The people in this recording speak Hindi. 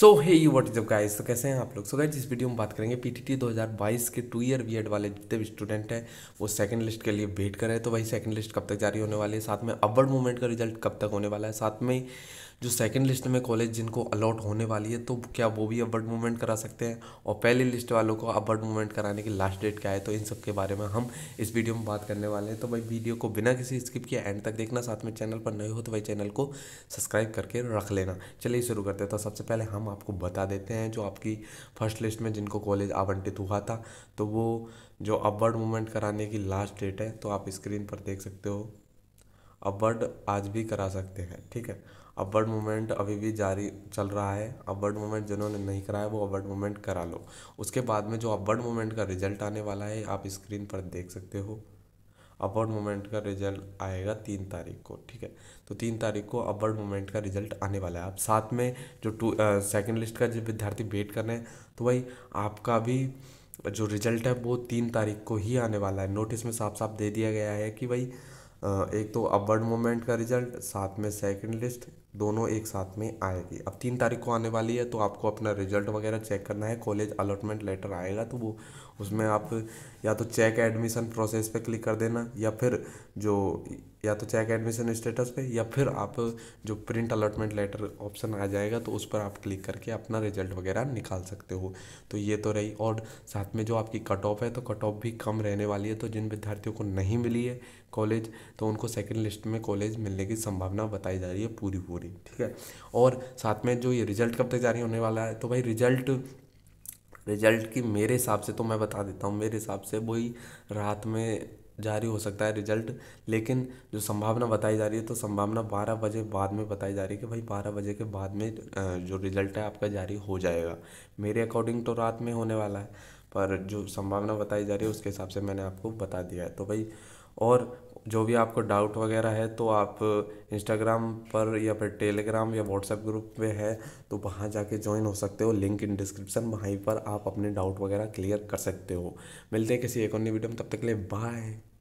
so hey you what is up guys तो कैसे हैं आप लोग सो गाइस इस वीडियो में बात करेंगे पीटीटी 2022 के टू ईयर बीएड वाले जितने भी स्टूडेंट हैं वो सेकंड लिस्ट के लिए वेट कर रहे हैं तो वही सेकंड लिस्ट कब तक जारी होने वाली है साथ में अवर्ड मूवमेंट का रिजल्ट कब तक होने वाला है साथ में जो सेकंड लिस्ट में कॉलेज जिनको अलॉट होने वाली है तो क्या वो भी अपवर्ड मूवमेंट करा सकते हैं और पहली लिस्ट वालों को अपवर्ड मूवमेंट कराने की लास्ट डेट क्या है तो इन सब के बारे में हम इस वीडियो में बात करने वाले हैं तो भाई वीडियो को बिना किसी स्किप किए एंड तक देखना साथ में चैनल पर नए हो तो भाई चैनल को सब्सक्राइब करके रख लेना चलिए शुरू करते हैं तो सबसे पहले हम आपको बता देते हैं जो आपकी फर्स्ट लिस्ट में जिनको कॉलेज आवंटित हुआ था तो वो जो अपवर्ड मूवमेंट कराने की लास्ट डेट है तो आप स्क्रीन पर देख सकते हो अपवर्ड आज भी करा सकते हैं ठीक है अपवर्ड मूवमेंट अभी भी जारी चल रहा है अपवर्ड मूवमेंट जिन्होंने नहीं कराया वो अपवर्ड मूवमेंट करा लो उसके बाद में जो अपवर्ड मूवमेंट का रिजल्ट आने वाला है आप स्क्रीन पर देख सकते हो अपवर्ड मूवमेंट का रिजल्ट आएगा तीन तारीख को ठीक है तो तीन तारीख को अपवर्ड मूवमेंट का रिजल्ट आने वाला है आप साथ में जो टू सेकेंड लिस्ट का जो विद्यार्थी वेट कर रहे हैं तो भाई आपका भी जो रिजल्ट है वो तीन तारीख को ही आने वाला है नोटिस में साफ साफ दे दिया गया है कि भाई एक तो अपवर्ड मोमेंट का रिजल्ट साथ में सेकंड लिस्ट दोनों एक साथ में आएगी अब तीन तारीख को आने वाली है तो आपको अपना रिजल्ट वगैरह चेक करना है कॉलेज अलॉटमेंट लेटर आएगा तो वो उसमें आप या तो चेक एडमिशन प्रोसेस पे क्लिक कर देना या फिर जो या तो चेक एडमिशन स्टेटस पे या फिर आप जो प्रिंट अलॉटमेंट लेटर ऑप्शन आ जाएगा तो उस पर आप क्लिक करके अपना रिजल्ट वगैरह निकाल सकते हो तो ये तो रही और साथ में जो आपकी कट ऑफ है तो कट ऑफ भी कम रहने वाली है तो जिन विद्यार्थियों को नहीं मिली है कॉलेज तो उनको सेकेंड लिस्ट में कॉलेज मिलने की संभावना बताई जा रही है पूरी पूरी पूरी ठीक है और साथ में जो ये रिजल्ट कब तक जारी होने वाला है तो भाई रिजल्ट रिजल्ट की मेरे हिसाब से तो मैं बता देता हूँ मेरे हिसाब से वही रात में जारी हो सकता है रिजल्ट लेकिन जो संभावना बताई जा रही है तो संभावना बारह बजे बाद में बताई जा रही है कि भाई बारह बजे के बाद में जो रिजल्ट है आपका जारी हो जाएगा मेरे अकॉर्डिंग तो रात में होने वाला है पर जो संभावना बताई जा रही है उसके हिसाब से मैंने आपको बता दिया है तो भाई और जो भी आपको डाउट वगैरह है तो आप इंस्टाग्राम पर या फिर टेलीग्राम या व्हाट्सएप ग्रुप में है तो वहाँ जाके ज्वाइन हो सकते हो लिंक इन डिस्क्रिप्शन वहीं पर आप अपने डाउट वगैरह क्लियर कर सकते हो मिलते हैं किसी एक और वीडियो में तब तक के लिए बाय